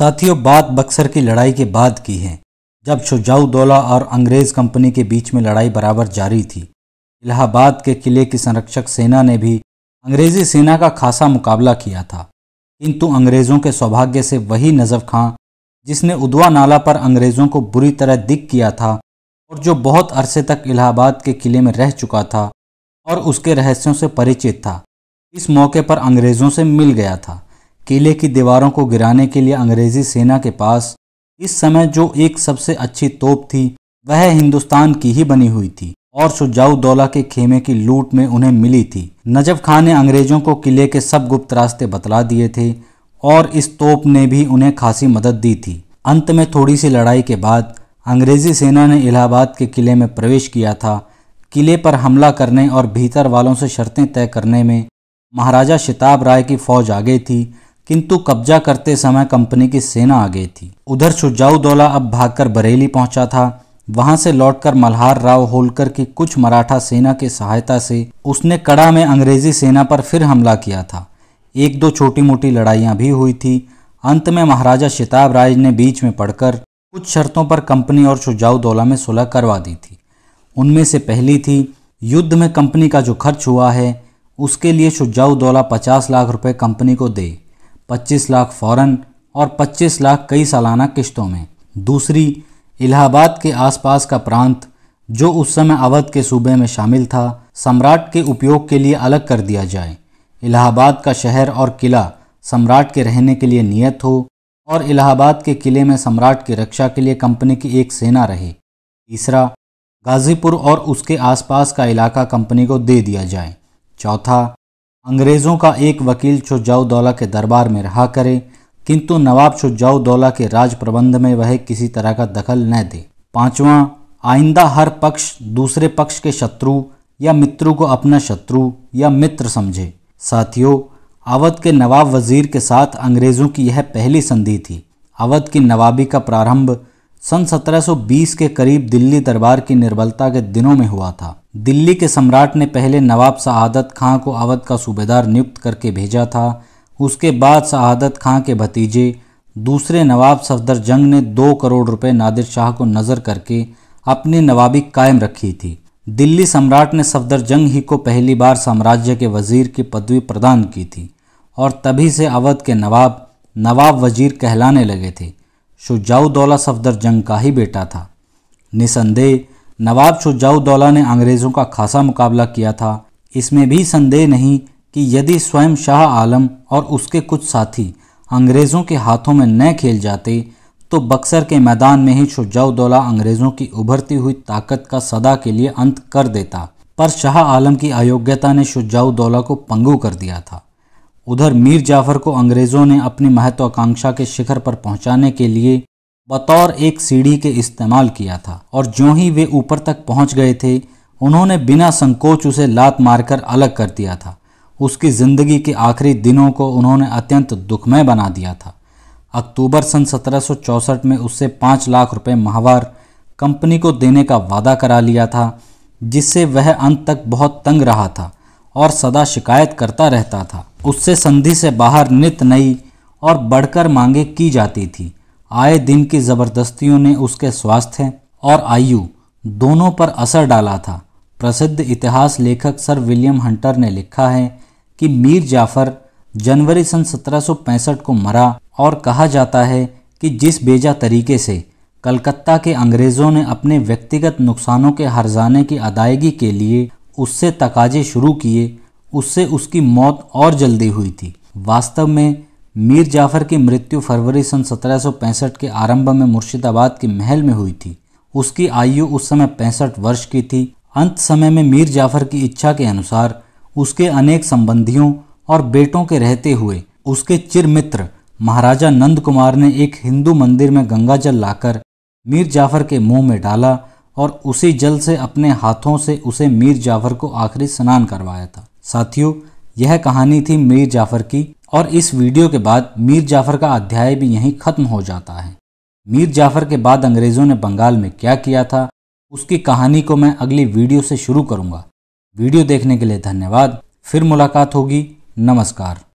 साथियों बात बक्सर की लड़ाई के बाद की है जब शुजाउदौला और अंग्रेज़ कंपनी के बीच में लड़ाई बराबर जारी थी इलाहाबाद के किले की संरक्षक सेना ने भी अंग्रेज़ी सेना का खासा मुकाबला किया था किंतु अंग्रेज़ों के सौभाग्य से वही नजफ खां जिसने उदवा नाला पर अंग्रेज़ों को बुरी तरह दिख किया था और जो बहुत अरसे तक इलाहाबाद के किले में रह चुका था और उसके रहस्यों से परिचित था इस मौके पर अंग्रेज़ों से मिल गया था किले की दीवारों को गिराने के लिए अंग्रेजी सेना के पास इस समय जो एक सबसे अच्छी तोप थी वह हिंदुस्तान की ही बनी हुई थी और सुजाऊ दौला के खेमे की लूट में उन्हें मिली थी नजब खान ने अंग्रेजों को किले के सब गुप्त रास्ते बतला दिए थे और इस तोप ने भी उन्हें खासी मदद दी थी अंत में थोड़ी सी लड़ाई के बाद अंग्रेजी सेना ने इलाहाबाद के किले में प्रवेश किया था किले पर हमला करने और भीतर वालों से शर्तें तय करने में महाराजा शिताब राय की फौज आ गई थी किंतु कब्जा करते समय कंपनी की सेना आ गई थी उधर दौला अब भागकर बरेली पहुंचा था वहां से लौटकर मल्हार राव होलकर की कुछ मराठा सेना की सहायता से उसने कड़ा में अंग्रेजी सेना पर फिर हमला किया था एक दो छोटी मोटी लड़ाइयाँ भी हुई थी अंत में महाराजा शिताब राय ने बीच में पड़कर कुछ शर्तों पर कंपनी और दौला में सुलह करवा दी थी उनमें से पहली थी युद्ध में कंपनी का जो खर्च हुआ है उसके लिए दौला पचास लाख रुपए कंपनी को दे 25 लाख फ़ौरन और 25 लाख कई सालाना किश्तों में दूसरी इलाहाबाद के आसपास का प्रांत जो उस समय अवध के सूबे में शामिल था सम्राट के उपयोग के लिए अलग कर दिया जाए इलाहाबाद का शहर और किला सम्राट के रहने के लिए नियत हो और इलाहाबाद के किले में सम्राट की रक्षा के लिए कंपनी की एक सेना रहे तीसरा गाजीपुर और उसके आसपास का इलाका कंपनी को दे दिया जाए चौथा अंग्रेज़ों का एक वकील शुजाउदौला के दरबार में रहा करे किंतु नवाब शुजाउदौला के राज प्रबंध में वह किसी तरह का दखल न दे पांचवा आइंदा हर पक्ष दूसरे पक्ष के शत्रु या मित्रों को अपना शत्रु या मित्र समझे साथियों अवध के नवाब वजीर के साथ अंग्रेज़ों की यह पहली संधि थी अवध की नवाबी का प्रारंभ सन 1720 के करीब दिल्ली दरबार की निर्बलता के दिनों में हुआ था दिल्ली के सम्राट ने पहले नवाब शहादत खां को अवध का सूबेदार नियुक्त करके भेजा था उसके बाद शहादत खां के भतीजे दूसरे नवाब सफदर जंग ने दो करोड़ रुपए नादिर शाह को नज़र करके अपनी नवाबी कायम रखी थी दिल्ली सम्राट ने सफदर जंग ही को पहली बार साम्राज्य के वजीर की पदवी प्रदान की थी और तभी से अवध के नवाब नवाब वजीर कहलाने लगे थे शुजाउदौला जंग का ही बेटा था निसंदेह नवाब शुजाउदौला ने अंग्रेज़ों का खासा मुकाबला किया था इसमें भी संदेह नहीं कि यदि स्वयं शाह आलम और उसके कुछ साथी अंग्रेज़ों के हाथों में न खेल जाते तो बक्सर के मैदान में ही शुजाउदौला अंग्रेज़ों की उभरती हुई ताकत का सदा के लिए अंत कर देता पर शाह आलम की अयोग्यता ने शुजाउदौला को पंगु कर दिया था उधर मीर जाफर को अंग्रेज़ों ने अपनी महत्वाकांक्षा के शिखर पर पहुंचाने के लिए बतौर एक सीढ़ी के इस्तेमाल किया था और जो ही वे ऊपर तक पहुंच गए थे उन्होंने बिना संकोच उसे लात मारकर अलग कर दिया था उसकी ज़िंदगी के आखिरी दिनों को उन्होंने अत्यंत दुखमय बना दिया था अक्टूबर सन 1764 में उससे पाँच लाख रुपए माहवार कंपनी को देने का वादा करा लिया था जिससे वह अंत तक बहुत तंग रहा था और सदा शिकायत करता रहता था उससे संधि से बाहर नित नई और बढ़कर मांगे की जाती थी आए दिन की ज़बरदस्तियों ने उसके स्वास्थ्य और आयु दोनों पर असर डाला था प्रसिद्ध इतिहास लेखक सर विलियम हंटर ने लिखा है कि मीर जाफर जनवरी सन 1765 को मरा और कहा जाता है कि जिस बेजा तरीके से कलकत्ता के अंग्रेज़ों ने अपने व्यक्तिगत नुकसानों के हर्जाने की अदायगी के लिए उससे तकाजे शुरू किए उससे उसकी मौत और जल्दी हुई थी वास्तव में मीर जाफर की मृत्यु फरवरी सन 1765 के आरंभ में मुर्शिदाबाद के महल में हुई थी उसकी आयु उस समय पैंसठ वर्ष की थी अंत समय में मीर जाफर की इच्छा के अनुसार उसके अनेक संबंधियों और बेटों के रहते हुए उसके चिर मित्र महाराजा नंद कुमार ने एक हिंदू मंदिर में गंगा जल लाकर मीर जाफर के मुंह में डाला और उसी जल से अपने हाथों से उसे मीर जाफर को आखिरी स्नान करवाया था साथियों यह कहानी थी मीर जाफ़र की और इस वीडियो के बाद मीर जाफ़र का अध्याय भी यहीं ख़त्म हो जाता है मीर जाफ़र के बाद अंग्रेज़ों ने बंगाल में क्या किया था उसकी कहानी को मैं अगली वीडियो से शुरू करूंगा वीडियो देखने के लिए धन्यवाद फिर मुलाकात होगी नमस्कार